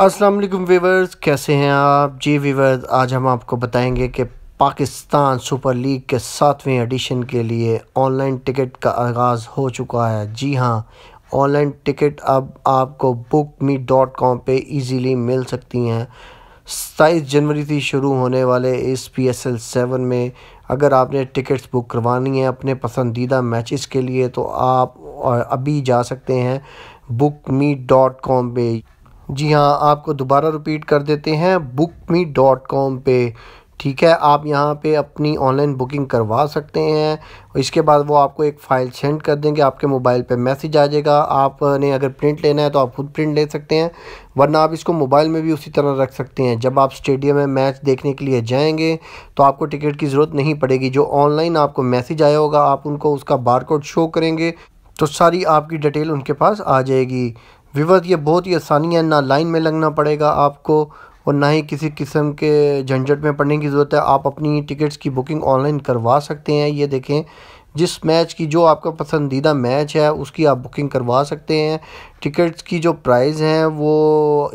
अस्सलाम वालेकुम वीवर्स कैसे हैं आप जी वीवर्स आज हम आपको बताएंगे कि पाकिस्तान सुपर लीग के सातवें एडिशन के लिए ऑनलाइन टिकट का आगाज़ हो चुका है जी हाँ ऑनलाइन टिकट अब आपको बुक मी डॉट कॉम पर ईज़िली मिल सकती हैं सताईस जनवरी से शुरू होने वाले इस पी एस एल सेवन में अगर आपने टिकट्स बुक करवानी है अपने पसंदीदा मैचेस के लिए तो आप अभी जा सकते हैं बुक मी डॉट कॉम पर जी हाँ आपको दोबारा रिपीट कर देते हैं बुक मी डॉट कॉम पर ठीक है आप यहाँ पे अपनी ऑनलाइन बुकिंग करवा सकते हैं इसके बाद वो आपको एक फ़ाइल सेंड कर देंगे आपके मोबाइल पे मैसेज आ जाएगा आपने अगर प्रिंट लेना है तो आप खुद प्रिंट ले सकते हैं वरना आप इसको मोबाइल में भी उसी तरह रख सकते हैं जब आप स्टेडियम में मैच देखने के लिए जाएंगे तो आपको टिकट की ज़रूरत नहीं पड़ेगी जो ऑनलाइन आपको मैसेज आया होगा आप उनको उसका बार शो करेंगे तो सारी आपकी डिटेल उनके पास आ जाएगी विवर ये बहुत ही आसानी है ना लाइन में लगना पड़ेगा आपको और ना ही किसी किस्म के झंझट में पड़ने की ज़रूरत है आप अपनी टिकट्स की बुकिंग ऑनलाइन करवा सकते हैं ये देखें जिस मैच की जो आपका पसंदीदा मैच है उसकी आप बुकिंग करवा सकते हैं टिकट्स की जो प्राइस हैं वो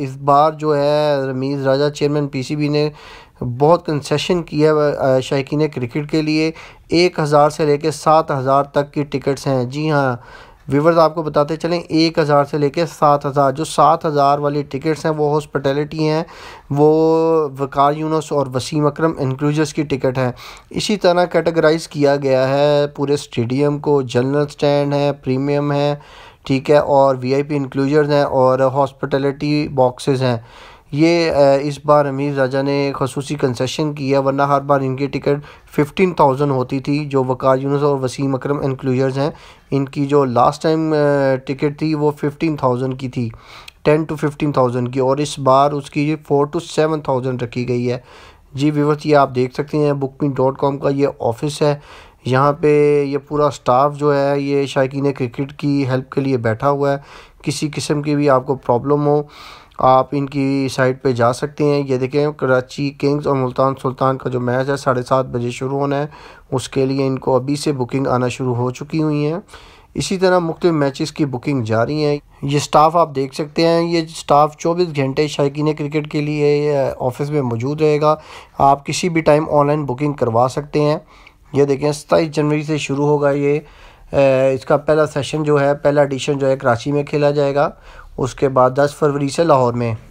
इस बार जो है रमीज़ राजा चेयरमैन पीसीबी ने बहुत कंसेशन किया है शायक क्रिकेट के लिए एक हज़ार से लेकर सात हज़ार तक की टिकट्स हैं जी हाँ व्यूवर्स आपको बताते चलें एक हज़ार से लेके सात हज़ार जो सात हज़ार वाली टिकट्स हैं वो हॉस्पिटलिटी हैं वो वकार यूनस और वसीम अक्रम इंक्लूजर्स की टिकट है इसी तरह कैटेगराइज किया गया है पूरे स्टेडियम को जनरल स्टैंड है प्रीमियम है ठीक है और वीआईपी इंक्लूजर्स हैं और हॉस्पिटलिटी बॉक्सेस हैं ये इस बार अमीर राजा ने खसूस कंसेशन किया वरना हर बार इनकी टिकट फिफ्टीन थाउजेंड होती थी जो वकार यूनस और वसीम अक्रम इनकलूजर्स हैं इनकी जो लास्ट टाइम टिकट थी वो फिफ्टीन थाउजेंड की थी टेन टू फिफ्टीन थाउजेंड की और इस बार उसकी फ़ोर टू सेवन थाउजेंड रखी गई है जी व्यूवर्स ये आप देख सकते हैं मी डॉट कॉम का ये ऑफिस है यहाँ पे ये पूरा स्टाफ जो है ये शायकीन क्रिकेट की हेल्प के लिए बैठा हुआ है किसी किस्म की भी आपको प्रॉब्लम हो आप इनकी साइट पे जा सकते हैं ये देखें कराची किंग्स और मुल्तान सुल्तान का जो मैच है साढ़े सात बजे शुरू होना है उसके लिए इनको अभी से बुकिंग आना शुरू हो चुकी हुई हैं इसी तरह मुख्तु मैचेस की बुकिंग जारी है ये स्टाफ़ आप देख सकते हैं ये स्टाफ़ 24 घंटे ने क्रिकेट के लिए ऑफिस में मौजूद रहेगा आप किसी भी टाइम ऑनलाइन बुकिंग करवा सकते हैं ये देखें सत्ताईस जनवरी से शुरू होगा ये इसका पहला सेशन जो है पहला एडिशन जो है कराची में खेला जाएगा उसके बाद दस फरवरी से लाहौर में